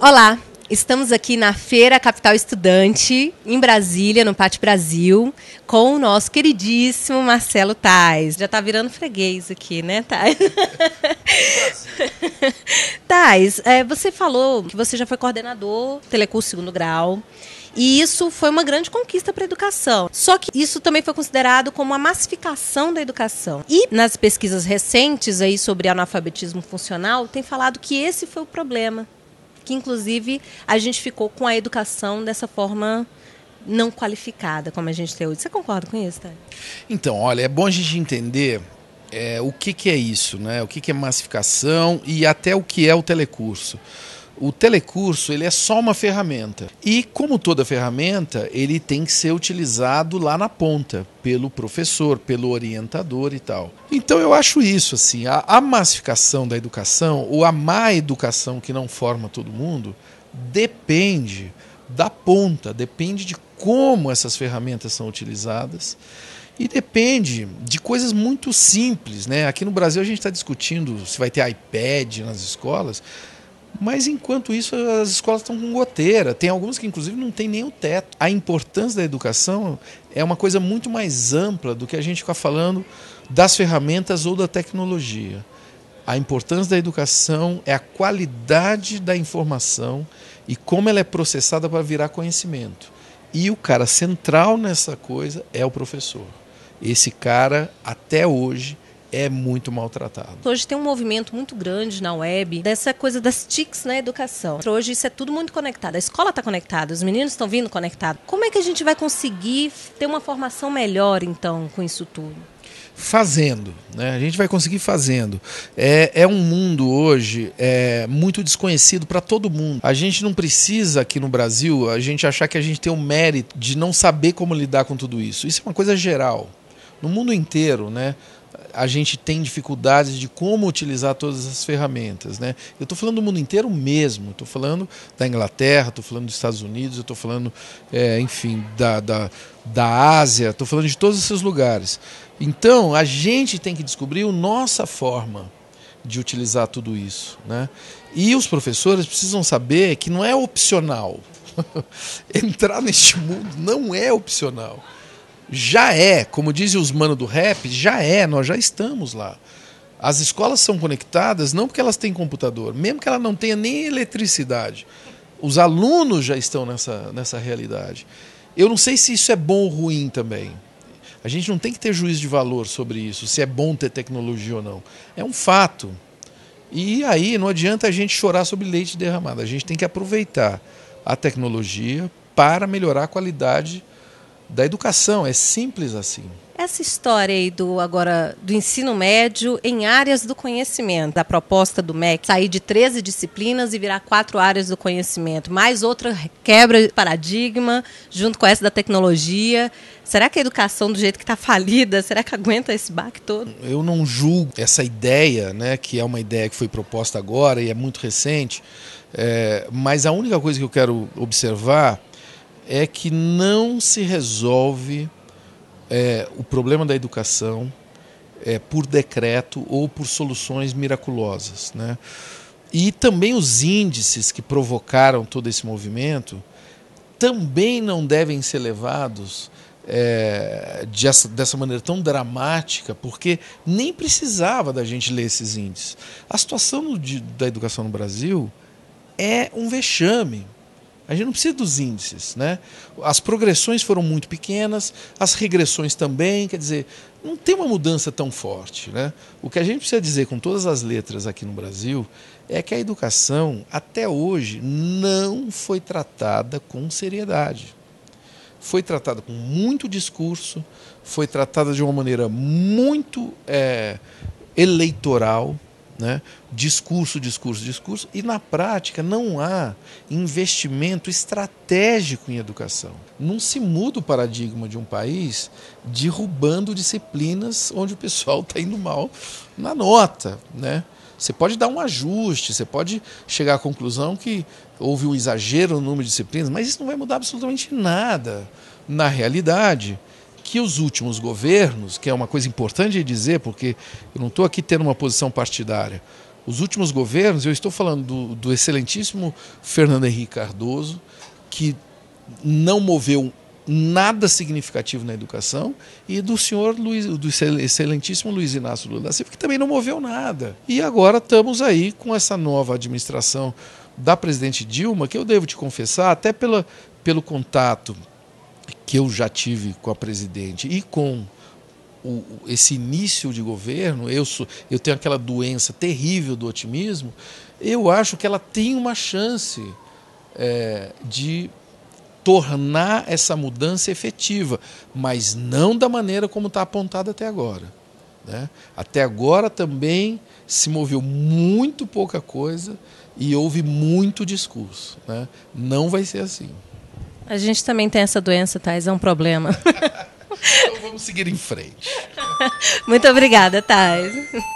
Olá, estamos aqui na Feira Capital Estudante, em Brasília, no Pátio Brasil, com o nosso queridíssimo Marcelo Tais. Já tá virando freguês aqui, né, Tais? Tais, é, você falou que você já foi coordenador Telecurso Segundo Grau e isso foi uma grande conquista para a educação. Só que isso também foi considerado como a massificação da educação. E nas pesquisas recentes aí sobre analfabetismo funcional, tem falado que esse foi o problema. Que inclusive a gente ficou com a educação dessa forma não qualificada, como a gente tem hoje. Você concorda com isso, Tânia? Então, olha, é bom a gente entender é, o que, que é isso, né? O que, que é massificação e até o que é o telecurso o telecurso ele é só uma ferramenta. E como toda ferramenta, ele tem que ser utilizado lá na ponta, pelo professor, pelo orientador e tal. Então eu acho isso assim, a, a massificação da educação ou a má educação que não forma todo mundo depende da ponta, depende de como essas ferramentas são utilizadas. E depende de coisas muito simples, né? Aqui no Brasil a gente está discutindo se vai ter iPad nas escolas. Mas enquanto isso, as escolas estão com goteira. Tem algumas que, inclusive, não tem nem o teto. A importância da educação é uma coisa muito mais ampla do que a gente ficar falando das ferramentas ou da tecnologia. A importância da educação é a qualidade da informação e como ela é processada para virar conhecimento. E o cara central nessa coisa é o professor. Esse cara, até hoje, é muito maltratado. Hoje tem um movimento muito grande na web dessa coisa das TICs na educação. Hoje isso é tudo muito conectado. A escola está conectada, os meninos estão vindo conectados. Como é que a gente vai conseguir ter uma formação melhor, então, com isso tudo? fazendo. Né? A gente vai conseguir fazendo. É, é um mundo hoje é, muito desconhecido para todo mundo. A gente não precisa aqui no Brasil a gente achar que a gente tem o mérito de não saber como lidar com tudo isso. Isso é uma coisa geral. No mundo inteiro, né? a gente tem dificuldades de como utilizar todas as ferramentas. Né? Eu estou falando do mundo inteiro mesmo, estou falando da Inglaterra, estou falando dos Estados Unidos, estou falando, é, enfim, da, da, da Ásia, estou falando de todos esses lugares. Então, a gente tem que descobrir a nossa forma de utilizar tudo isso. Né? E os professores precisam saber que não é opcional. Entrar neste mundo não é opcional já é, como dizem os manos do rap, já é, nós já estamos lá. As escolas são conectadas não porque elas têm computador, mesmo que ela não tenha nem eletricidade. Os alunos já estão nessa, nessa realidade. Eu não sei se isso é bom ou ruim também. A gente não tem que ter juízo de valor sobre isso, se é bom ter tecnologia ou não. É um fato. E aí não adianta a gente chorar sobre leite derramado. A gente tem que aproveitar a tecnologia para melhorar a qualidade da educação. É simples assim. Essa história aí do agora do ensino médio em áreas do conhecimento, da proposta do MEC sair de 13 disciplinas e virar quatro áreas do conhecimento, mais outra quebra de paradigma junto com essa da tecnologia. Será que a educação do jeito que está falida, será que aguenta esse baque todo? Eu não julgo essa ideia, né, que é uma ideia que foi proposta agora e é muito recente, é, mas a única coisa que eu quero observar é que não se resolve é, o problema da educação é, por decreto ou por soluções miraculosas. Né? E também os índices que provocaram todo esse movimento também não devem ser levados é, dessa maneira tão dramática, porque nem precisava da gente ler esses índices. A situação da educação no Brasil é um vexame a gente não precisa dos índices, né? As progressões foram muito pequenas, as regressões também, quer dizer, não tem uma mudança tão forte, né? O que a gente precisa dizer com todas as letras aqui no Brasil é que a educação até hoje não foi tratada com seriedade. Foi tratada com muito discurso, foi tratada de uma maneira muito é, eleitoral, né? Discurso, discurso, discurso, e na prática não há investimento estratégico em educação. Não se muda o paradigma de um país derrubando disciplinas onde o pessoal está indo mal na nota. Né? Você pode dar um ajuste, você pode chegar à conclusão que houve um exagero no número de disciplinas, mas isso não vai mudar absolutamente nada na realidade que os últimos governos, que é uma coisa importante de dizer, porque eu não estou aqui tendo uma posição partidária, os últimos governos, eu estou falando do, do excelentíssimo Fernando Henrique Cardoso, que não moveu nada significativo na educação e do senhor Luiz, do excelentíssimo Luiz Inácio Lula da Silva, que também não moveu nada. E agora estamos aí com essa nova administração da presidente Dilma, que eu devo te confessar, até pela, pelo contato que eu já tive com a presidente e com o, esse início de governo, eu, sou, eu tenho aquela doença terrível do otimismo, eu acho que ela tem uma chance é, de tornar essa mudança efetiva, mas não da maneira como está apontada até agora. Né? Até agora também se moveu muito pouca coisa e houve muito discurso. Né? Não vai ser assim. A gente também tem essa doença, Thais, é um problema. então vamos seguir em frente. Muito obrigada, Thais.